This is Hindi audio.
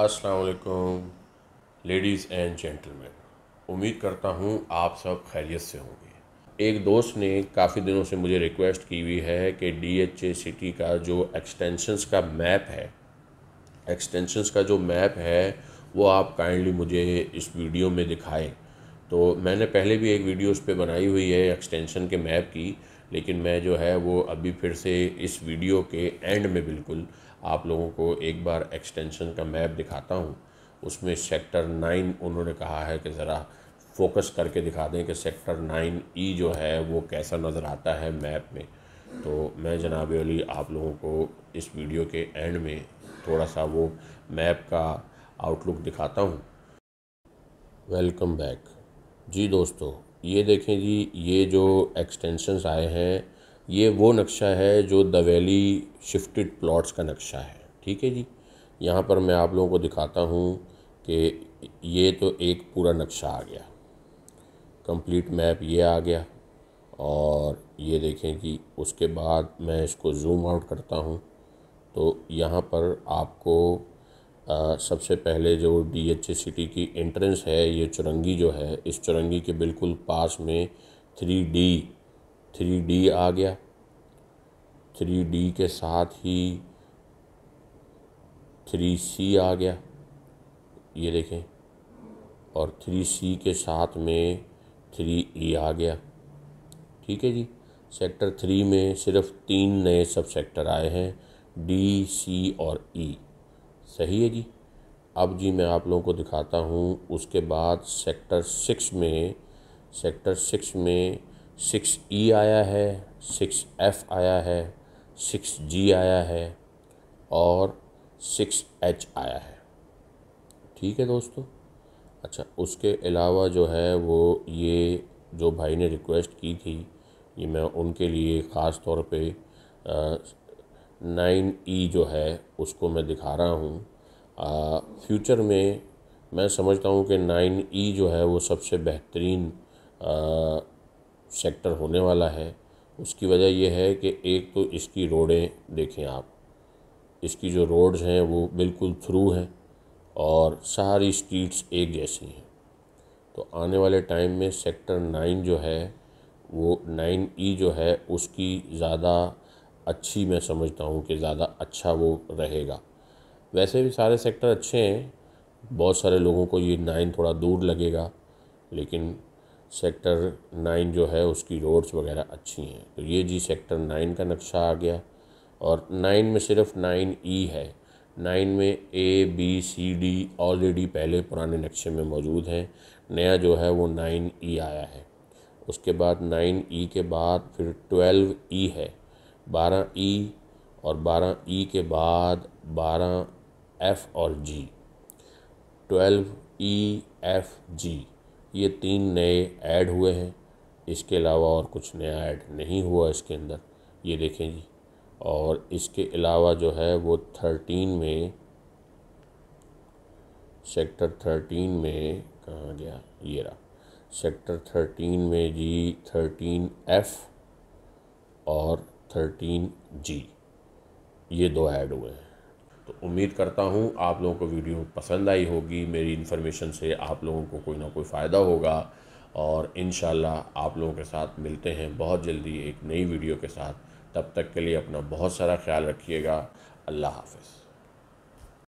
असलकुम लेडीज़ एंड जेंटलमैन उम्मीद करता हूँ आप सब खैरियत से होंगे एक दोस्त ने काफ़ी दिनों से मुझे रिक्वेस्ट की हुई है कि डी एच ए सिटी का जो एक्सटेंशंस का मैप है एक्सटेंशंस का जो मैप है वो आप काइंडली मुझे इस वीडियो में दिखाएं तो मैंने पहले भी एक वीडियो उस पर बनाई हुई है एक्सटेंशन के मैप की लेकिन मैं जो है वो अभी फिर से इस वीडियो के एंड में बिल्कुल आप लोगों को एक बार एक्सटेंशन का मैप दिखाता हूँ उसमें सेक्टर नाइन उन्होंने कहा है कि ज़रा फोकस करके दिखा दें कि सेक्टर नाइन ई जो है वो कैसा नज़र आता है मैप में तो मैं जनाब अली आप लोगों को इस वीडियो के एंड में थोड़ा सा वो मैप का आउटलुक दिखाता हूँ वेलकम बैक जी दोस्तों ये देखें जी ये जो एक्सटेंशंस आए हैं ये वो नक्शा है जो दवेली शिफ्टेड प्लॉट्स का नक्शा है ठीक है जी यहाँ पर मैं आप लोगों को दिखाता हूँ कि ये तो एक पूरा नक्शा आ गया कंप्लीट मैप ये आ गया और ये देखें कि उसके बाद मैं इसको जूम आउट करता हूँ तो यहाँ पर आपको आ, सबसे पहले जो डी एच ए सिटी की एंट्रेंस है ये चुरंगी जो है इस चुरंगी के बिल्कुल पास में थ्री डी थ्री डी आ गया थ्री डी के साथ ही थ्री सी आ गया ये देखें और थ्री सी के साथ में थ्री ई आ गया ठीक है जी सेक्टर थ्री में सिर्फ तीन नए सब सेक्टर आए हैं डी सी और ई सही है जी अब जी मैं आप लोगों को दिखाता हूँ उसके बाद सेक्टर सिक्स में सेक्टर सिक्स में सिक्स ई आया है सिक्स एफ़ आया है सिक्स जी आया है और सिक्स एच आया है ठीक है दोस्तों अच्छा उसके अलावा जो है वो ये जो भाई ने रिक्वेस्ट की थी ये मैं उनके लिए ख़ास तौर पे नाइन ई जो है उसको मैं दिखा रहा हूँ फ्यूचर में मैं समझता हूँ कि नाइन ई जो है वो सबसे बेहतरीन सेक्टर होने वाला है उसकी वजह यह है कि एक तो इसकी रोडें देखें आप इसकी जो रोड्स हैं वो बिल्कुल थ्रू हैं और सारी स्ट्रीट्स एक जैसी हैं तो आने वाले टाइम में सेक्टर नाइन जो है वो नाइन ई e जो है उसकी ज़्यादा अच्छी मैं समझता हूँ कि ज़्यादा अच्छा वो रहेगा वैसे भी सारे सेक्टर अच्छे हैं बहुत सारे लोगों को ये नाइन थोड़ा दूर लगेगा लेकिन सेक्टर नाइन जो है उसकी रोड्स वगैरह अच्छी हैं तो ये जी सेक्टर नाइन का नक्शा आ गया और नाइन में सिर्फ नाइन ई है नाइन में A B C D already पहले पुराने नक्शे में मौजूद हैं नया जो है वो नाइन ई आया है उसके बाद नाइन ई के बाद फिर ट्वेल्व ई है बारह ई और बारह ई के बाद बारह एफ़ और जी ट्वेल्व ई एफ़ जी ये तीन नए ऐड हुए हैं इसके अलावा और कुछ नया ऐड नहीं हुआ इसके अंदर ये देखें जी और इसके अलावा जो है वो थर्टीन में सेक्टर थर्टीन में कहाँ गया ये रहा सेक्टर थर्टीन में जी थर्टीन एफ़ और थर्टीन जी ये दो ऐड हुए हैं तो उम्मीद करता हूँ आप लोगों को वीडियो पसंद आई होगी मेरी इन्फॉर्मेशन से आप लोगों को कोई ना कोई फ़ायदा होगा और इन आप लोगों के साथ मिलते हैं बहुत जल्दी एक नई वीडियो के साथ तब तक के लिए अपना बहुत सारा ख्याल रखिएगा अल्लाह हाफिज़